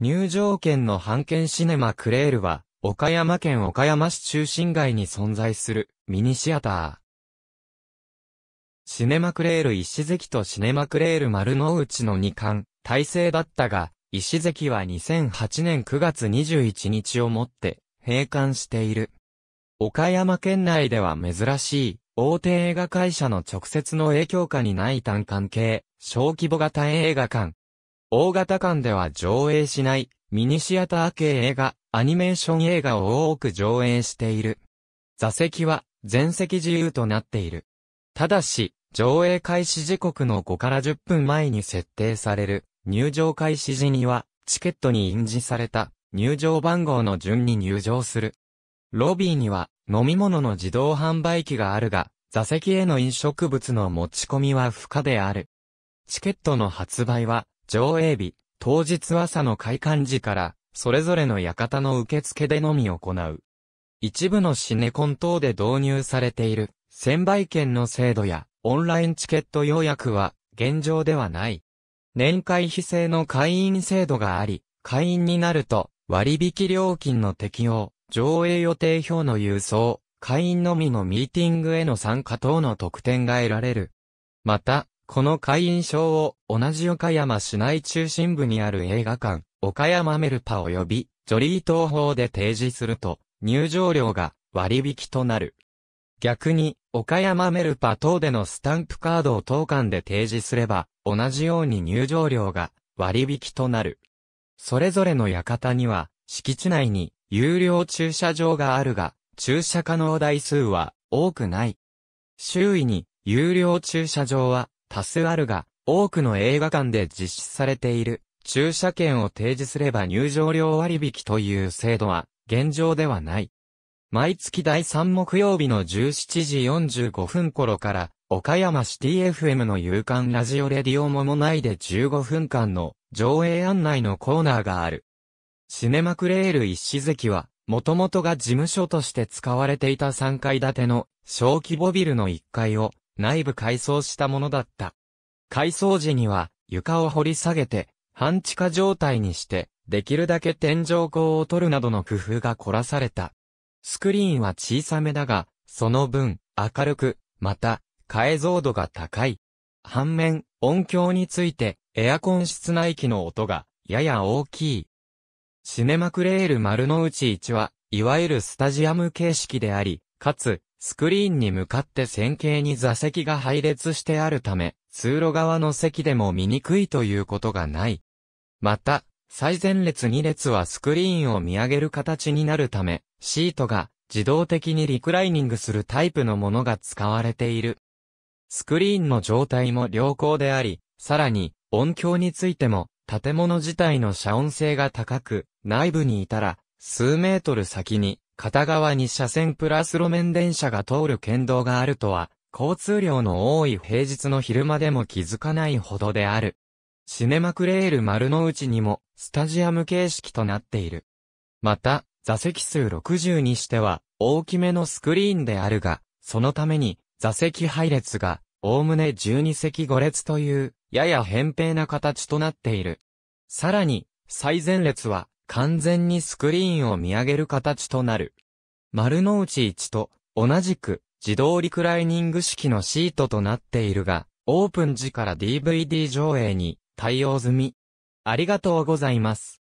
入場券の半券シネマクレールは、岡山県岡山市中心街に存在するミニシアター。シネマクレール石関とシネマクレール丸の内の2巻、体制だったが、石関は2008年9月21日をもって閉館している。岡山県内では珍しい、大手映画会社の直接の影響下にない単館系、小規模型映画館、大型館では上映しない、ミニシアター系映画、アニメーション映画を多く上映している。座席は、全席自由となっている。ただし、上映開始時刻の5から10分前に設定される、入場開始時には、チケットに印字された、入場番号の順に入場する。ロビーには、飲み物の自動販売機があるが、座席への飲食物の持ち込みは不可である。チケットの発売は、上映日、当日朝の開館時から、それぞれの館の受付でのみ行う。一部のシネコン等で導入されている、専売券の制度や、オンラインチケット予約は、現状ではない。年会費制の会員制度があり、会員になると、割引料金の適用、上映予定表の郵送、会員のみのミーティングへの参加等の特典が得られる。また、この会員証を同じ岡山市内中心部にある映画館、岡山メルパ及びジョリー東方で提示すると入場料が割引となる。逆に、岡山メルパ等でのスタンプカードを当館で提示すれば、同じように入場料が割引となる。それぞれの館には、敷地内に有料駐車場があるが、駐車可能台数は多くない。周囲に有料駐車場は多数あるが、多くの映画館で実施されている、駐車券を提示すれば入場料割引という制度は、現状ではない。毎月第3木曜日の17時45分頃から、岡山シティ FM の夕刊ラジオレディオももないで15分間の上映案内のコーナーがある。シネマクレール一石関は、もともとが事務所として使われていた3階建ての小規模ビルの1階を内部改装したものだった。改装時には床を掘り下げて半地下状態にして、できるだけ天井口を取るなどの工夫が凝らされた。スクリーンは小さめだが、その分、明るく、また、解像度が高い。反面、音響について、エアコン室内機の音が、やや大きい。シネマクレール丸の内1は、いわゆるスタジアム形式であり、かつ、スクリーンに向かって線形に座席が配列してあるため、通路側の席でも見にくいということがない。また、最前列2列はスクリーンを見上げる形になるため、シートが自動的にリクライニングするタイプのものが使われている。スクリーンの状態も良好であり、さらに音響についても建物自体の遮音性が高く、内部にいたら数メートル先に片側に車線プラス路面電車が通る県道があるとは、交通量の多い平日の昼間でも気づかないほどである。シネマクレール丸の内にも、スタジアム形式となっている。また、座席数60にしては、大きめのスクリーンであるが、そのために、座席配列が、おおむね12席5列という、やや扁平な形となっている。さらに、最前列は、完全にスクリーンを見上げる形となる。丸の内1と同じく自動リクライニング式のシートとなっているが、オープン時から DVD 上映に対応済み。ありがとうございます。